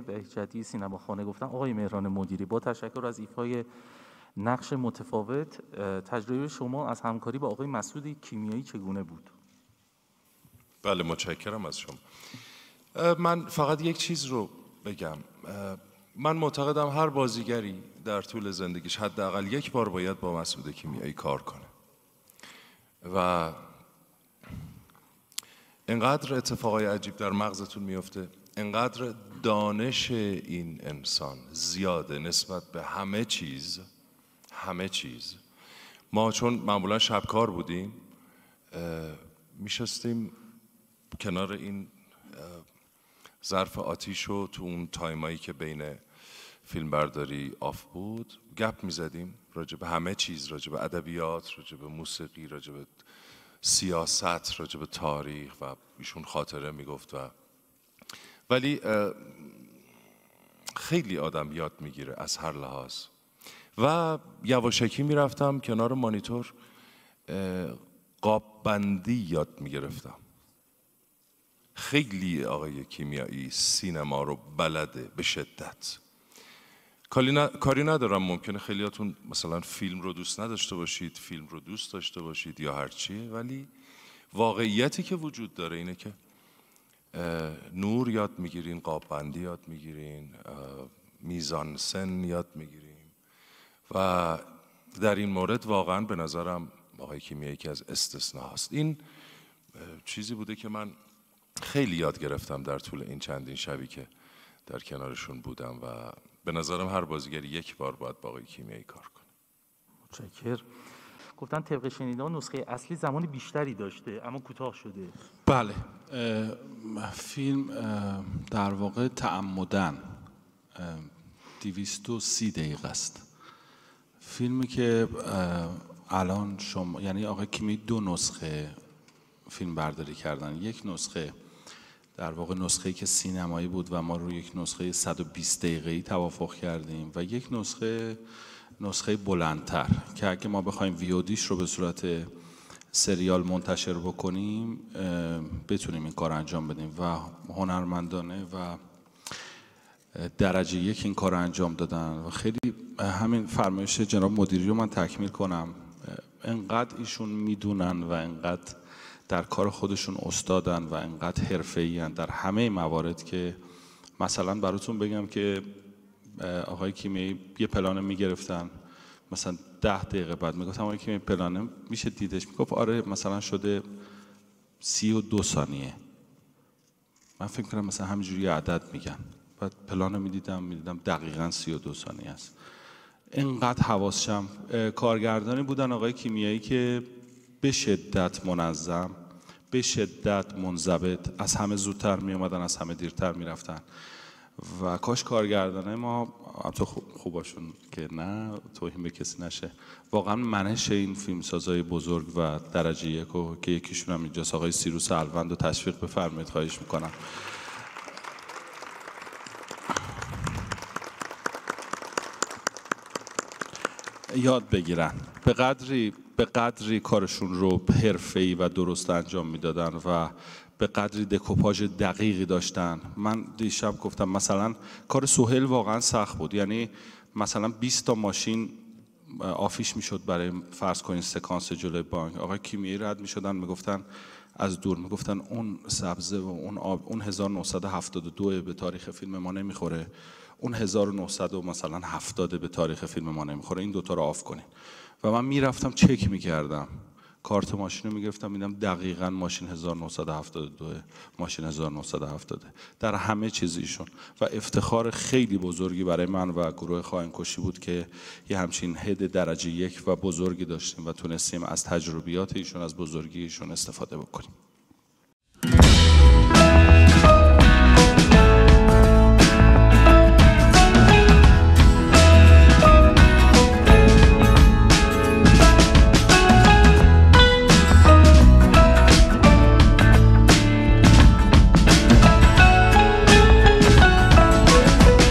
به جدی سینما خانه گفتن آقای مهران مدیری با تشکر از ایفای نقش متفاوت تجربه شما از همکاری با آقای مسعود کیمیایی چگونه بود بله متشکرم از شما من فقط یک چیز رو بگم من معتقدم هر بازیگری در طول زندگیش حداقل یک بار باید با مسعود کیمیایی کار کنه و انقدر اتفاقای عجیب در مغزتون میفته انقدر دانش این انسان زیاده نسبت به همه چیز همه چیز ما چون معمولا شبکار بودیم میشستیم کنار این ظرف آتیش و تو اون تایمایی که بین فیلمبرداری آف بود گپ میزدیم راجع به همه چیز راجع به ادبیات راجع به موسیقی راجع به سیاست راجع به تاریخ و ایشون خاطره میگفت و ولی خیلی آدم یاد میگیره از هر لحاظ و یواشکی میرفتم کنار مانیتور قاب بندی یاد میگرفتم خیلی آقای کیمیایی سینما رو بلده به شدت کاری ندارم ممکنه خیلیاتون مثلا فیلم رو دوست نداشته باشید فیلم رو دوست داشته باشید یا هرچی ولی واقعیتی که وجود داره اینه که نور یاد میگیرین قاببندی یاد میگیرین میزان سن یاد میگیریم و در این مورد واقعا به نظرم آقای کیمیا یکی از استثناء هست این چیزی بوده که من خیلی یاد گرفتم در طول این چندین شبی که در کنارشون بودم و به نظرم هر بازیگری یک بار باید با آقای کیمیایی کار کنه متشکر گفتن طبق شنیدا نسخه اصلی زمان بیشتری داشته اما کوتاه شده بله فیلم در واقع تعمدن دیویست و سی دقیقه است فیلمی که الان شما یعنی آقای کیمی دو نسخه فیلم برداری کردن یک نسخه در واقع نسخه که سینمایی بود و ما روی یک نسخه 120 دقیقه‌ای توافق کردیم و یک نسخه نسخه بلندتر که اگه ما بخوایم ویودیش رو به صورت سریال منتشر بکنیم بتونیم این کار انجام بدیم و هنرمندانه و درجه یک این کار انجام دادن و خیلی همین فرمایش جناب مدیری رو من تکمیل کنم انقدر ایشون میدونن و انقدر در کار خودشون استادن و انقدر حرفه‌ای در همه موارد که مثلا براتون بگم که آقای کیمیایی یه پلانه میگرفتن مثلا ده دقیقه بعد میگفتم آقای کیمیایی پلانه میشه دیدش میگفت آره مثلا شده سی و دو ثانیه من فکر کنم مثلا همینجوری عدد میگن بعد پلانه میدیدم میدیدم دقیقا سی و دو ثانیه است اینقدر حواسشم کارگردانی بودن آقای کیمیایی که به شدت منظم به شدت منضبط از همه زودتر می اومدن از همه دیرتر می رفتن و کاش کارگردانه ما خوب خوباشون که نه توهین به کسی نشه واقعا منش این سازای بزرگ و درجه یک که یکیشون هم اینجاست آقای سیروس الوند و تشویق بفرمایید خواهش میکنم یاد بگیرن به قدری به قدری کارشون رو حرفه‌ای و درست انجام میدادن و به قدری دکوپاژ دقیقی داشتن من دیشب گفتم مثلا کار سوهل واقعا سخت بود یعنی مثلا 20 تا ماشین آفیش میشد برای فرض کنین سکانس جلوی بانک آقای کیمیایی رد میشدن میگفتن از دور میگفتن اون سبزه و اون آب اون 1972 به تاریخ فیلم ما نمیخوره اون 1900 مثلا 70 به تاریخ فیلم ما نمیخوره این دوتا رو آف کنین و من میرفتم چک میکردم کارت ماشین رو میگرفتم میدم دقیقا ماشین 1972 ماشین 1970 در همه چیزیشون و افتخار خیلی بزرگی برای من و گروه خائن بود که یه همچین هد درجه یک و بزرگی داشتیم و تونستیم از تجربیات ایشون از بزرگی استفاده بکنیم